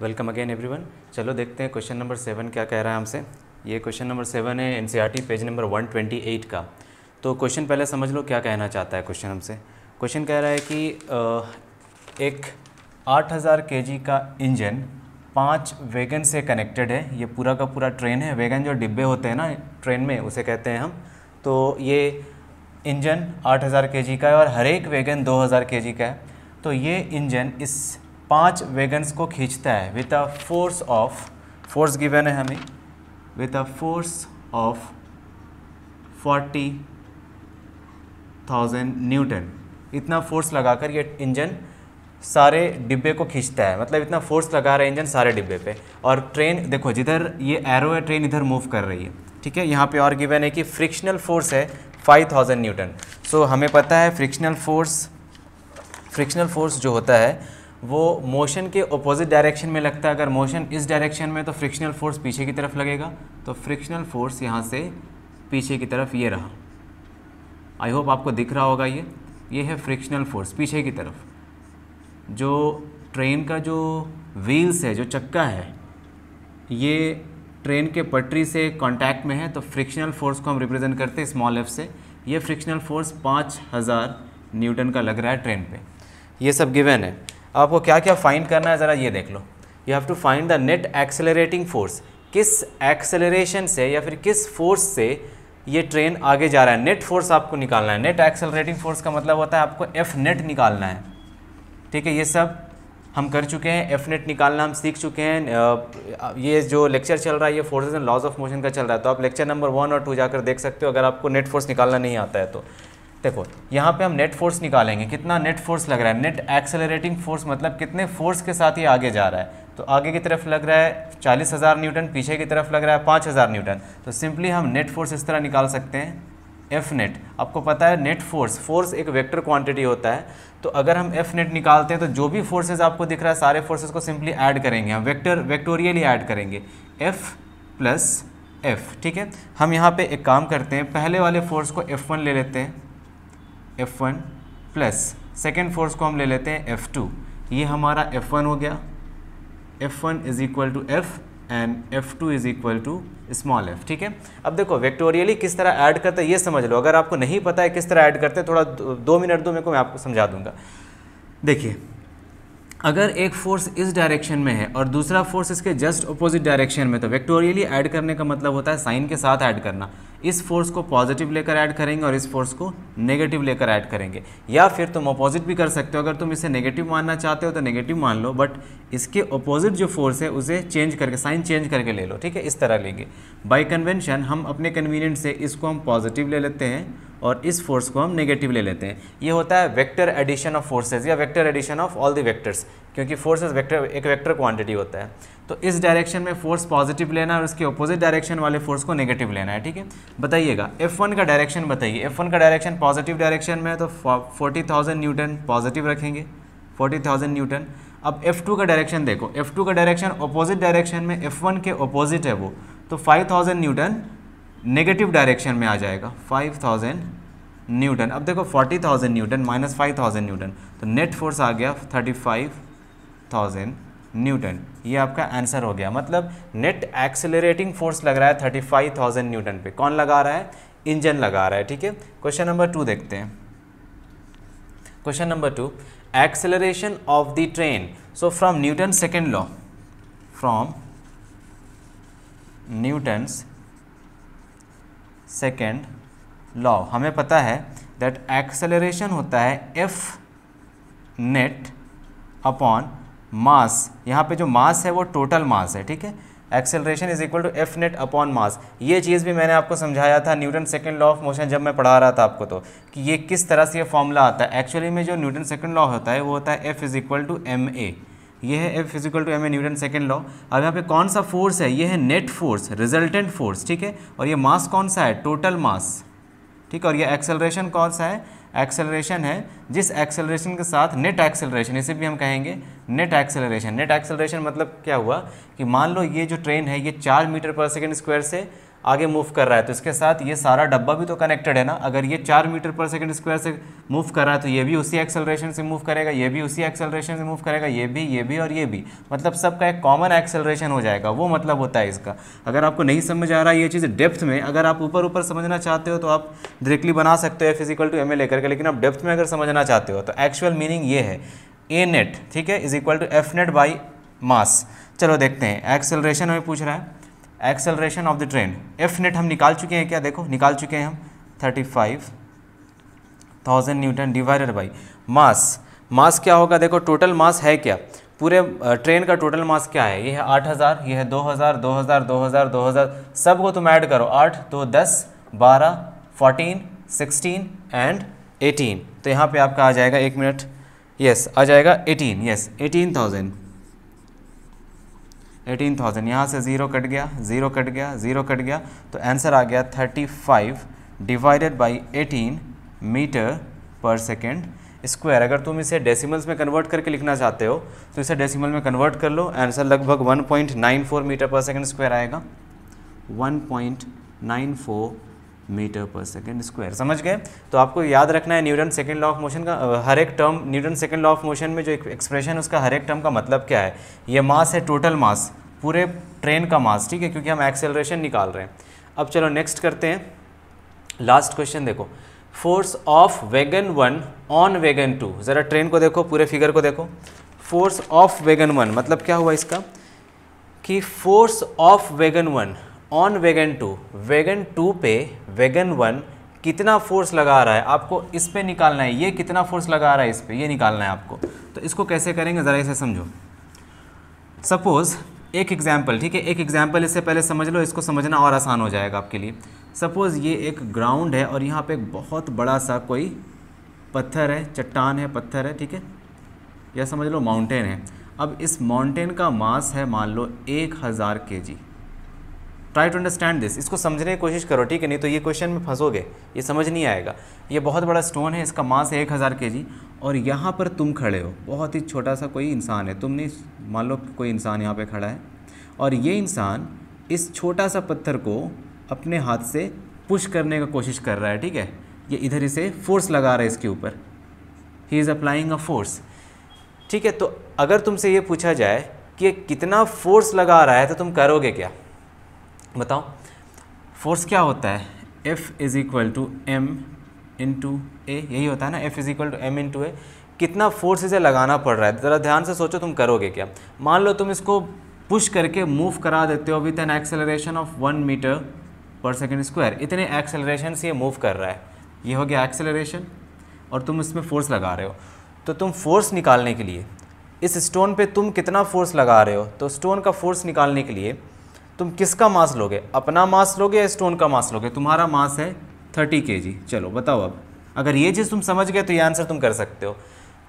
welcome again everyone चलो देखते हैं क्वेश्चन नंबर सेवन क्या कह रहा है हमसे ये क्वेश्चन नंबर सेवन है एनसीईआरटी पेज नंबर 128 का तो क्वेश्चन पहले समझ लो क्या कहना चाहता है क्वेश्चन हमसे क्वेश्चन कह रहा है कि एक 8000 हज़ार के का इंजन पांच वेगन से कनेक्टेड है ये पूरा का पूरा ट्रेन है वेगन जो डिब्बे होते हैं ना ट्रेन में उसे कहते हैं हम तो ये इंजन आठ हज़ार का है और हर एक वेगन दो हज़ार का है तो ये इंजन इस पांच वेगन्स को खींचता है with a force of force given है हमें with a force of forty thousand newton इतना फोर्स लगाकर ये इंजन सारे डिब्बे को खींचता है मतलब इतना फोर्स लगा रहा है इंजन सारे डिब्बे पे और ट्रेन देखो जिधर ये एरो है ट्रेन इधर मूव कर रही है ठीक है यहाँ पे और गिवन है कि फ्रिक्शनल फोर्स है 5000 न्यूटन सो so, हमें पता है फ्रिक्शनल फोर्स फ्रिक्शनल फोर्स जो होता है वो मोशन के अपोजिट डायरेक्शन में लगता है अगर मोशन इस डायरेक्शन में तो फ्रिक्शनल फोर्स पीछे की तरफ लगेगा तो फ्रिक्शनल फोर्स यहाँ से पीछे की तरफ ये रहा आई होप आपको दिख रहा होगा ये ये है फ्रिक्शनल फोर्स पीछे की तरफ जो ट्रेन का जो व्हील्स है जो चक्का है ये ट्रेन के पटरी से कांटेक्ट में है तो फ्रिक्शनल फोर्स को हम रिप्रेजेंट करते हैं स्मॉल एफ से ये फ्रिक्शनल फोर्स पाँच हज़ार न्यूटन का लग रहा है ट्रेन पे ये सब गिवन है आपको क्या क्या फाइंड करना है ज़रा ये देख लो you have to find the net accelerating force किस एक्सेलरेशन से या फिर किस फोर्स से ये ट्रेन आगे जा रहा है नेट फोर्स आपको निकालना है नेट एक्सेलरेटिंग फोर्स का मतलब होता है आपको एफ नेट निकालना है ठीक है ये सब हम कर चुके हैं एफ नेट निकालना हम सीख चुके हैं ये जो लेक्चर चल रहा है ये forces and laws of motion का चल रहा है तो आप लेक्चर नंबर वन और टू जाकर देख सकते हो अगर आपको नेट फोर्स निकालना नहीं आता है तो देखो यहाँ पे हम नेट फोर्स निकालेंगे कितना नेट फोर्स लग रहा है नेट एक्सेलरेटिंग फोर्स मतलब कितने फोर्स के साथ ये आगे जा रहा है तो आगे की तरफ लग रहा है चालीस हज़ार न्यूटन पीछे की तरफ लग रहा है पाँच हज़ार न्यूटन तो सिंपली हम नेट फोर्स इस तरह निकाल सकते हैं एफ नेट आपको पता है नेट फोर्स फोर्स एक वेक्टर क्वांटिटी होता है तो अगर हम एफ नेट निकालते हैं तो जो भी फोर्सेज आपको दिख रहा है सारे फोर्सेज को सिंपली ऐड करेंगे हम वेक्टर वेक्टोरियली ऐड करेंगे एफ प्लस एफ ठीक है हम यहाँ पे एक काम करते हैं पहले वाले फोर्स को एफ वन ले लेते हैं F one plus second force को हम ले लेते हैं एफ टू ये हमारा एफ वन हो गया F one is equal to F and F two is equal to small F ठीक है अब देखो वेक्टोरियली किस तरह ऐड करते हैं ये समझ लो अगर आपको नहीं पता है किस तरह ऐड करते हैं थोड़ा दो मिनट दो मेरे को मैं आपको समझा दूंगा देखिए अगर एक फोर्स इस डायरेक्शन में है और दूसरा फोर्स इसके जस्ट अपोजिट डायरेक्शन में तो वेक्टोरियली ऐड करने का मतलब होता है साइन के साथ ऐड करना इस फोर्स को पॉजिटिव लेकर ऐड करेंगे और इस फोर्स को नेगेटिव लेकर ऐड करेंगे या फिर तुम अपोजिट भी कर सकते हो अगर तुम इसे नेगेटिव मानना चाहते हो तो नेगेटिव मान लो बट इसके अपोजिट जो फोर्स है उसे चेंज करके साइन चेंज करके ले लो ठीक है इस तरह लेंगे बाई कन्वेंशन हम अपने कन्वीनियंट से इसको हम पॉजिटिव ले लेते हैं और इस फोर्स को हम नेगेटिव ले लेते हैं ये होता है वेक्टर एडिशन ऑफ फोर्सेज या vector addition of all the vectors क्योंकि फोर्सेज वेक्टर एक वेक्टर क्वांटिटी होता है तो इस डायरेक्शन में फोर्स पॉजिटिव लेना है और इसके ऑपोजिट डायरेक्शन वाले फोर्स को नेगेटिव लेना है ठीक है बताइएगा F1 का डायरेक्शन बताइए F1 का डायरेक्शन पॉजिटिव डायरेक्शन में है तो 40,000 न्यूटन पॉजिटिव रखेंगे 40,000 न्यूटन अब F2 का डायरेक्शन देखो F2 का डायरेक्शन ऑपोजिट डायरेक्शन में एफ के ऑपोजिट है वो तो फाइव न्यूटन नेगेटिव डायरेक्शन में आ जाएगा फाइव न्यूटन अब देखो फोर्टी न्यूटन माइनस न्यूटन तो नेट फोर्स आ गया थर्टी न्यूटन ये आपका आंसर हो गया मतलब नेट एक्सेलरेटिंग फोर्स लग रहा है थर्टी फाइव थाउजेंड न्यूटन पे कौन लगा रहा है इंजन लगा रहा है ठीक है क्वेश्चन नंबर टू देखते हैं question number two acceleration of the train so from Newton second law from Newton's second law हमें पता है दैट एक्सेलरेशन होता है एफ नेट अपॉन मास यहाँ पे जो मास है वो टोटल मास है ठीक है acceleration is equal to F net upon mass ये चीज़ भी मैंने आपको समझाया था Newton second law of motion जब मैं पढ़ा रहा था आपको तो कि ये किस तरह से ये फॉर्मूला आता है एक्चुअली में जो न्यूटन सेकंड लॉ होता है वो होता है F is equal to M A ये है F equal to M A Newton second law अब यहाँ पे कौन सा फोर्स है यह है नेट फोर्स रिजल्टेंट फोर्स ठीक है और ये मास कौन सा है टोटल मास ठीक है और ये एक्सेलरेशन कौन सा है एक्सेलरेशन है जिस एक्सेलरेशन के साथ नेट एक्सेलरेशन इसे भी हम कहेंगे नेट एक्सेलरेशन नेट एक्सेलरेशन मतलब क्या हुआ कि मान लो ये जो ट्रेन है ये चार मीटर पर सेकेंड स्क्वायर से आगे मूव कर रहा है तो इसके साथ ये सारा डब्बा भी तो कनेक्टेड है ना अगर ये चार मीटर पर सेकंड स्क्वायर से मूव कर रहा है तो ये भी उसी एक्सेलरेशन से मूव करेगा ये भी उसी एक्सेलरेशन से मूव करेगा ये भी ये भी और ये भी मतलब सबका एक कॉमन एक्सेलरेशन हो जाएगा वो मतलब होता है इसका अगर आपको नहीं समझ आ रहा है ये चीज़ डेप्थ में अगर आप ऊपर ऊपर समझना चाहते हो तो आप डायरेक्टली बना सकते हो फिजिकल टू एम ए लेकर के लेकिन आप डेप्थ में अगर समझना चाहते हो तो एक्चुअल मीनिंग ये है ए नेट ठीक है is equal to F net by mass चलो देखते हैं एक्सेलरेशन हमें पूछ रहा है acceleration of the train F net हम निकाल चुके हैं क्या देखो निकाल चुके हैं हम thirty five thousand newton divided by mass mass क्या होगा देखो टोटल मास है क्या पूरे ट्रेन का टोटल मास क्या है ये है आठ हज़ार ये है दो हज़ार दो हज़ार दो हज़ार दो हज़ार सबको तुम ऐड करो आठ दो दस बारह फोर्टीन सिक्सटीन एंड एटीन तो यहाँ पे आपका आ जाएगा एक मिनट यस आ जाएगा eighteen yes eighteen thousand eighteen thousand यहाँ से ज़ीरो कट गया ज़ीरो कट गया ज़ीरो कट गया तो आंसर आ गया thirty five divided by eighteen metre per second square अगर तुम इसे डेसिमल्स में कन्वर्ट करके लिखना चाहते हो तो इसे डेसिमल में कन्वर्ट कर लो आंसर लगभग 1.94 मीटर पर सेकंड स्क्वायर आएगा 1.94 मीटर पर सेकेंड स्क्वायर समझ गए तो आपको याद रखना है Newton second law of motion का हर एक term Newton second law of motion में जो एक एक्सप्रेशन है उसका हर एक टर्म का मतलब क्या है ये मास है टोटल मास पूरे ट्रेन का मास ठीक है क्योंकि हम एक्सेलरेशन निकाल रहे हैं अब चलो नेक्स्ट करते हैं लास्ट क्वेश्चन देखो force of wagon one on wagon two ज़रा ट्रेन को देखो पूरे फिगर को देखो फोर्स ऑफ वेगन वन मतलब क्या हुआ इसका कि force of wagon one on wagon two wagon two पे वेगन वन कितना फोर्स लगा रहा है आपको इस पर निकालना है ये कितना फोर्स लगा रहा है इस पर ये निकालना है आपको तो इसको कैसे करेंगे ज़रा इसे समझो सपोज़ एक एग्जाम्पल ठीक है एक एग्जाम्पल इससे पहले समझ लो इसको समझना और आसान हो जाएगा आपके लिए सपोज़ ये एक ग्राउंड है और यहाँ पे एक बहुत बड़ा सा कोई पत्थर है चट्टान है पत्थर है ठीक है या समझ लो माउंटेन है अब इस माउंटेन का मास है मान लो एक हज़ार K G try to understand this इसको समझने की कोशिश करो ठीक है नहीं तो ये क्वेश्चन में फंसोगे ये समझ नहीं आएगा ये बहुत बड़ा स्टोन है इसका मास है एक हज़ार के जी और यहाँ पर तुम खड़े हो बहुत ही छोटा सा कोई इंसान है तुमने मान लो कोई इंसान यहाँ पर खड़ा है और ये इंसान इस छोटा सा पत्थर को अपने हाथ से पुश करने का कोशिश कर रहा है ठीक है ये इधर इसे फोर्स लगा रहा है इसके ऊपर ही इज़ अप्लाइंग अ फोर्स ठीक है तो अगर तुमसे ये पूछा जाए कि कितना फोर्स लगा रहा है तो तुम करोगे क्या बताओ फोर्स क्या होता है F is equal to M into A यही होता है ना F is equal to M into A कितना फोर्स इसे लगाना पड़ रहा है ज़रा ध्यान से सोचो तुम करोगे क्या मान लो तुम इसको पुश करके मूव करा देते हो with an acceleration of one metre per second square इतने एक्सेलरेशन से ये मूव कर रहा है ये हो गया एक्सेलरेशन और तुम इसमें फोर्स लगा रहे हो तो तुम फोर्स निकालने के लिए इस स्टोन पे तुम कितना फोर्स लगा रहे हो तो स्टोन का फोर्स निकालने के लिए तुम किसका मास लोगे अपना मास लोगे या स्टोन का मास लोगे तुम्हारा मास है थर्टी के जी चलो बताओ अब अगर ये चीज़ तुम समझ गए तो ये आंसर तुम कर सकते हो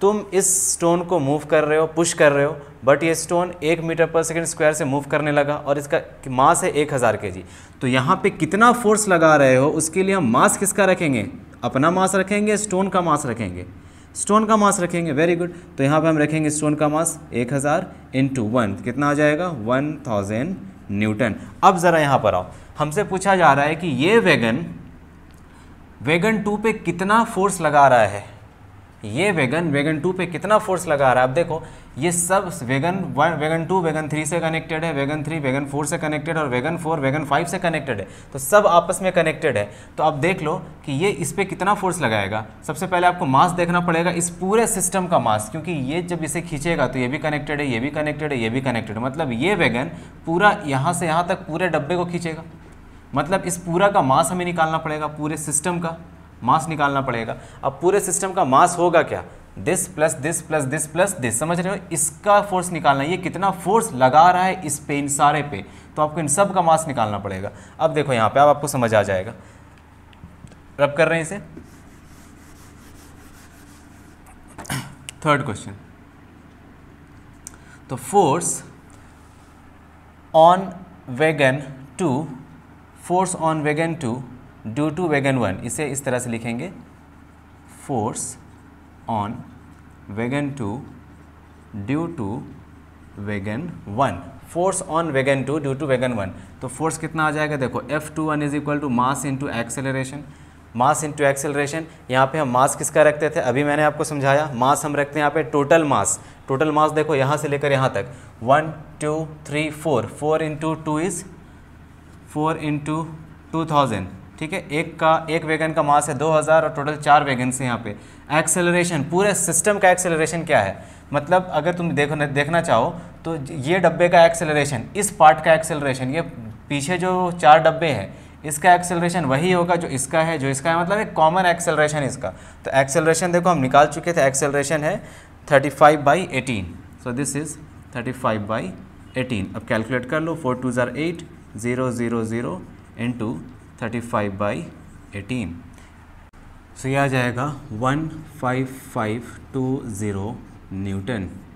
तुम इस स्टोन को मूव कर रहे हो पुश कर रहे हो बट ये स्टोन एक मीटर पर सेकंड स्क्वायर से मूव करने लगा और इसका मास है एक हज़ार के जी तो यहाँ पे कितना फोर्स लगा रहे हो उसके लिए हम मास किसका रखेंगे अपना मास रखेंगे स्टोन का मास रखेंगे स्टोन का मास रखेंगे वेरी गुड तो यहाँ पे हम रखेंगे स्टोन का मास एक हज़ार इंटू वन कितना आ जाएगा वन थाउजेंड न्यूटन अब ज़रा यहां पर आओ हमसे पूछा जा रहा है कि ये वैगन वेगन टू पे कितना फोर्स लगा रहा है ये वेगन वेगन टू पे कितना फोर्स लगा रहा है आप देखो ये सब wagon one wagon two wagon three से कनेक्टेड है वेगन थ्री वेगन फोर से कनेक्टेड और वेगन फोर वेगन फाइव से कनेक्टेड है तो सब आपस में कनेक्टेड है तो आप देख लो कि ये इस पर कितना फोर्स लगाएगा सबसे पहले आपको मास देखना पड़ेगा इस पूरे सिस्टम का मास क्योंकि ये जब इसे खींचेगा तो ये भी कनेक्टेड है ये भी कनेक्टेड है ये भी कनेक्टेड है मतलब ये वेगन पूरा यहाँ से यहाँ तक पूरे डब्बे को खींचेगा मतलब इस पूरा का मास हमें निकालना पड़ेगा पूरे सिस्टम का मास निकालना पड़ेगा अब पूरे सिस्टम का मास होगा क्या this plus this plus this plus this समझ रहे हो इसका फोर्स निकालना ये कितना फोर्स लगा रहा है इस पे इन सारे पे तो आपको इन सब का मास निकालना पड़ेगा अब देखो यहाँ पे अब आपको समझ आ जाएगा रब कर रहे हैं इसे थर्ड क्वेश्चन तो force on wagon two force on wagon two due to wagon one इसे इस तरह से लिखेंगे force on wagon two due to wagon one force on wagon two due to wagon one तो फोर्स कितना आ जाएगा देखो F two one is equal to mass into acceleration mass into acceleration यहाँ पे हम मास किसका रखते थे अभी मैंने आपको समझाया मास हम रखते हैं यहाँ पे टोटल मास टोटल मास देखो यहाँ से लेकर यहाँ तक one two three four four into two is four into two thousand ठीक है एक का एक वेगन का मास है 2000 और टोटल चार वेगन से यहाँ पे एक्सेलरेशन पूरे सिस्टम का एक्सेलरेशन क्या है मतलब अगर तुम देखो देखना चाहो तो ये डब्बे का एक्सेलरेशन इस पार्ट का एक्सेलरेशन ये पीछे जो चार डब्बे हैं इसका एक्सेलरेशन वही होगा जो इसका है जो इसका है मतलब एक कॉमन एक्सेलरेशन इसका तो एक्सेलरेशन देखो हम निकाल चुके थे एक्सेलरेशन है 35 five by eighteen so this is 35 five by eighteen अब कैलकुलेट कर लो फोर टू ज़ार eight zero zero zero into thirty five by eighteen so यह आ जाएगा one five five two zero Newton